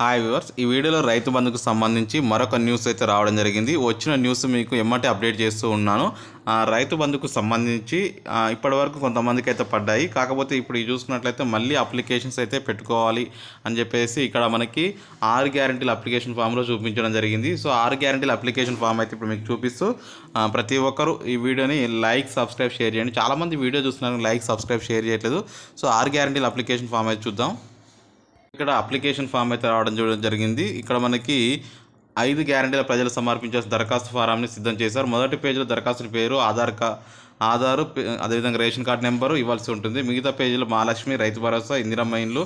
hi viewers ఈ వీడియోలో రైతు బంధుకు సంబంధించి మరొక న్యూస్ అయితే రావడం జరిగింది వచ్చిన న్యూస్ మీకు ఎమ్మటి అప్డేట్ చేస్తూ ఉన్నాను రైతు బంధుకు సంబంధించి ఇప్పటివరకు కొంతమందికి అయితే పడ్డాయి కాకపోతే ఇప్పుడు చూసుకున్నట్లయితే మళ్ళీ అప్లికేషన్స్ అయితే పెట్టుకోవాలి అని చెప్పేసి ఇక్కడ మనకి ఆరు గ్యారంటీల అప్లికేషన్ ఫామ్లో చూపించడం జరిగింది సో ఆరు గ్యారంటీల అప్లికేషన్ ఫామ్ అయితే ఇప్పుడు మీకు చూపిస్తూ ప్రతి ఒక్కరు ఈ వీడియోని లైక్ సబ్స్క్రైబ్ షేర్ చేయండి చాలామంది వీడియో చూస్తున్నారు లైక్ సబ్స్క్రైబ్ షేర్ చేయట్లేదు సో ఆరు గ్యారంటీల అప్లికేషన్ ఫామ్ అయితే చూద్దాం ఇక్కడ అప్లికేషన్ ఫామ్ అయితే రావడం చూడడం జరిగింది ఇక్కడ మనకి ఐదు గ్యారంటీల ప్రజలు సమర్పించాల్సిన దరఖాస్తు ఫారాన్ని సిద్ధం చేశారు మొదటి పేజీలో దరఖాస్తుల పేరు ఆధార్ కా ఆధారు అదేవిధంగా రేషన్ కార్డు నెంబరు ఇవ్వాల్సి ఉంటుంది మిగతా పేజీలో మహాలక్ష్మి రైతు భరోసా ఇందిరా మైన్లు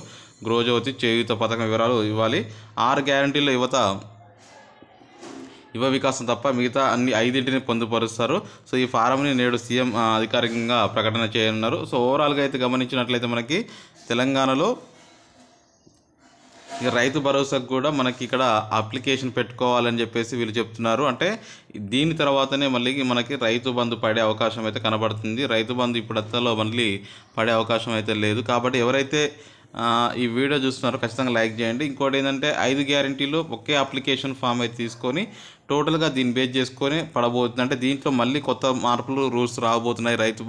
గ్రోజ్యోతి చేయూత పథకం వివరాలు ఇవ్వాలి ఆరు గ్యారంటీల యువత యువ వికాసం తప్ప మిగతా అన్ని ఐదింటిని పొందుపరుస్తారు సో ఈ ఫారంని నేడు సీఎం అధికారికంగా ప్రకటన చేయనున్నారు సో ఓవరాల్గా అయితే గమనించినట్లయితే మనకి తెలంగాణలో ఇక రైతు భరోసాకు కూడా మనకి ఇక్కడ అప్లికేషన్ పెట్టుకోవాలని చెప్పేసి వీళ్ళు చెప్తున్నారు అంటే దీని తర్వాతనే మళ్ళీ మనకి రైతు బంధు పడే అవకాశం అయితే కనబడుతుంది రైతు బంధు ఇప్పుడు అత్తలో మళ్ళీ పడే అవకాశం అయితే లేదు కాబట్టి ఎవరైతే ఈ వీడియో చూస్తున్నారు ఖచ్చితంగా లైక్ చేయండి ఇంకోటి ఏంటంటే ఐదు గ్యారంటీలు ఒకే అప్లికేషన్ ఫామ్ అయితే తీసుకొని టోటల్గా దీన్ని బేస్ చేసుకొని పడబోతుంది అంటే దీంట్లో మళ్ళీ కొత్త మార్పులు రూల్స్ రాబోతున్నాయి రైతు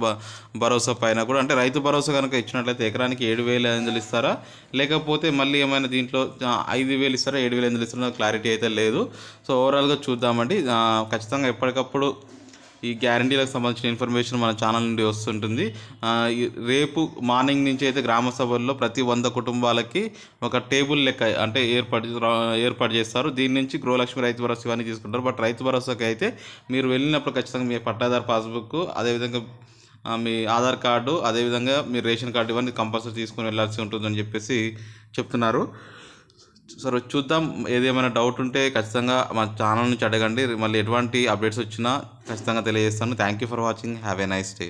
భరోసా పైన కూడా అంటే రైతు భరోసా కనుక ఇచ్చినట్లయితే ఎకరానికి ఏడు వేల ఐదులు ఇస్తారా లేకపోతే మళ్ళీ ఏమైనా దీంట్లో ఐదు వేలు ఇస్తారా ఏడు వేల ఐదులు ఇస్తారా క్లారిటీ అయితే లేదు సో ఓవరాల్గా చూద్దామండి ఖచ్చితంగా ఎప్పటికప్పుడు ఈ గ్యారంటీలకు సంబంధించిన ఇన్ఫర్మేషన్ మన ఛానల్ నుండి వస్తుంటుంది రేపు మార్నింగ్ నుంచి అయితే గ్రామ సభల్లో ప్రతి వంద కుటుంబాలకి ఒక టేబుల్ లెక్క అంటే ఏర్పాటు ఏర్పాటు చేస్తారు దీని నుంచి గృహలక్ష్మి రైతు భరోసా ఇవన్నీ తీసుకుంటారు బట్ రైతు భరోసాకి అయితే మీరు వెళ్ళినప్పుడు ఖచ్చితంగా మీ పట్టాదారు పాస్బుక్ అదేవిధంగా మీ ఆధార్ కార్డు అదేవిధంగా మీ రేషన్ కార్డు ఇవన్నీ కంపల్సరీ తీసుకుని వెళ్ళాల్సి ఉంటుందని చెప్పేసి చెప్తున్నారు సరే చూద్దాం ఏదేమైనా డౌట్ ఉంటే ఖచ్చితంగా మా ఛానల్ నుంచి అడగండి మళ్ళీ ఎటువంటి అప్డేట్స్ వచ్చినా ఖచ్చితంగా తెలియజేస్తాను thank you for watching have a nice day